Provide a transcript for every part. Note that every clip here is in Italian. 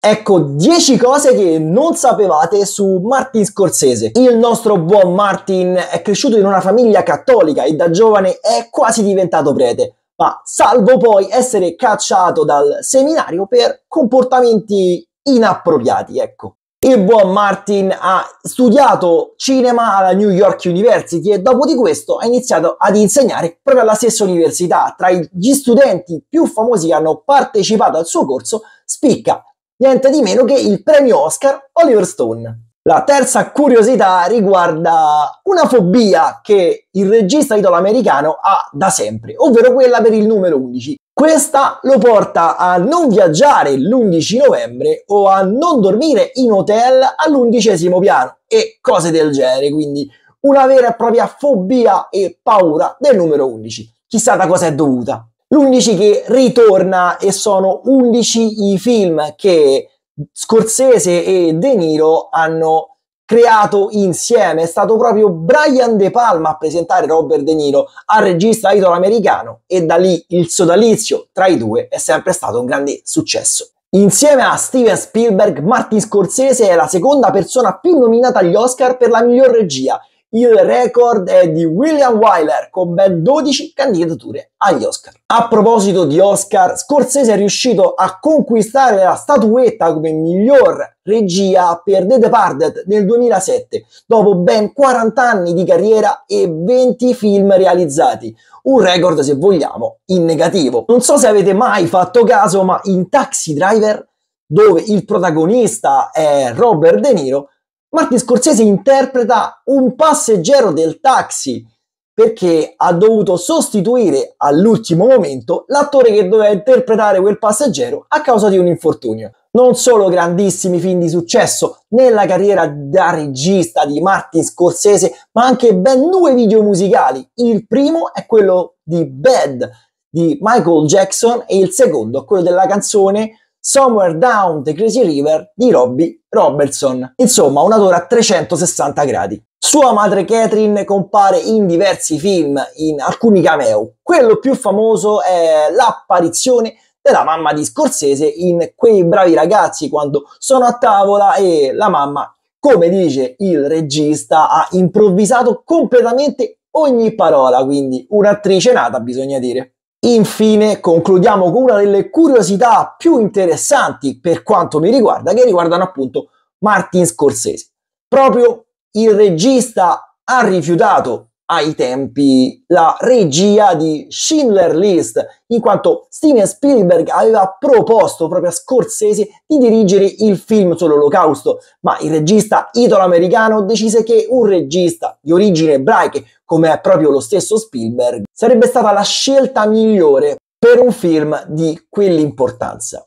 Ecco 10 cose che non sapevate su Martin Scorsese. Il nostro buon Martin è cresciuto in una famiglia cattolica e da giovane è quasi diventato prete, ma salvo poi essere cacciato dal seminario per comportamenti inappropriati, ecco. Il buon Martin ha studiato cinema alla New York University e dopo di questo ha iniziato ad insegnare proprio alla stessa università. Tra gli studenti più famosi che hanno partecipato al suo corso spicca niente di meno che il premio Oscar Oliver Stone. La terza curiosità riguarda una fobia che il regista italoamericano ha da sempre, ovvero quella per il numero 11. Questa lo porta a non viaggiare l'11 novembre o a non dormire in hotel all'undicesimo piano e cose del genere, quindi una vera e propria fobia e paura del numero 11. Chissà da cosa è dovuta. L'11 che ritorna e sono 11 i film che Scorsese e De Niro hanno creato insieme. È stato proprio Brian De Palma a presentare Robert De Niro al regista italo-americano e da lì il sodalizio tra i due è sempre stato un grande successo. Insieme a Steven Spielberg, Martin Scorsese è la seconda persona più nominata agli Oscar per la miglior regia il record è di William Wyler con ben 12 candidature agli Oscar. A proposito di Oscar, Scorsese è riuscito a conquistare la statuetta come miglior regia per The Departed nel 2007, dopo ben 40 anni di carriera e 20 film realizzati. Un record, se vogliamo, in negativo. Non so se avete mai fatto caso, ma in Taxi Driver, dove il protagonista è Robert De Niro, Martin Scorsese interpreta un passeggero del taxi perché ha dovuto sostituire all'ultimo momento l'attore che doveva interpretare quel passeggero a causa di un infortunio. Non solo grandissimi film di successo nella carriera da regista di Martin Scorsese, ma anche ben due video musicali. Il primo è quello di Bad di Michael Jackson e il secondo è quello della canzone Somewhere Down the Crazy River di Robbie Robertson. Insomma, un autore a 360 gradi. Sua madre Catherine compare in diversi film, in alcuni cameo. Quello più famoso è l'apparizione della mamma di Scorsese in Quei bravi ragazzi quando sono a tavola e la mamma, come dice il regista, ha improvvisato completamente ogni parola, quindi un'attrice nata bisogna dire. Infine concludiamo con una delle curiosità più interessanti per quanto mi riguarda, che riguardano appunto Martin Scorsese. Proprio il regista ha rifiutato ai tempi la regia di Schindler List, in quanto Steven Spielberg aveva proposto proprio a Scorsese di dirigere il film sull'olocausto, ma il regista italo-americano decise che un regista di origine ebraica, come è proprio lo stesso Spielberg, sarebbe stata la scelta migliore per un film di quell'importanza.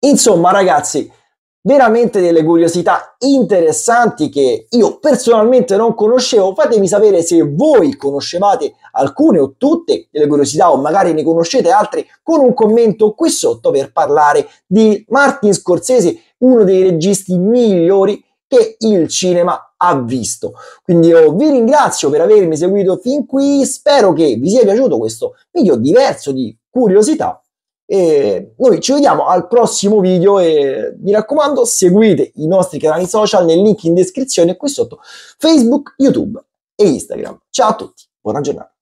Insomma, ragazzi, veramente delle curiosità interessanti che io personalmente non conoscevo. Fatemi sapere se voi conoscevate alcune o tutte delle curiosità o magari ne conoscete altre con un commento qui sotto per parlare di Martin Scorsese, uno dei registi migliori che il cinema ha visto. Quindi io vi ringrazio per avermi seguito fin qui, spero che vi sia piaciuto questo video diverso di curiosità e noi ci vediamo al prossimo video e mi raccomando seguite i nostri canali social nel link in descrizione qui sotto Facebook, YouTube e Instagram. Ciao a tutti, buona giornata.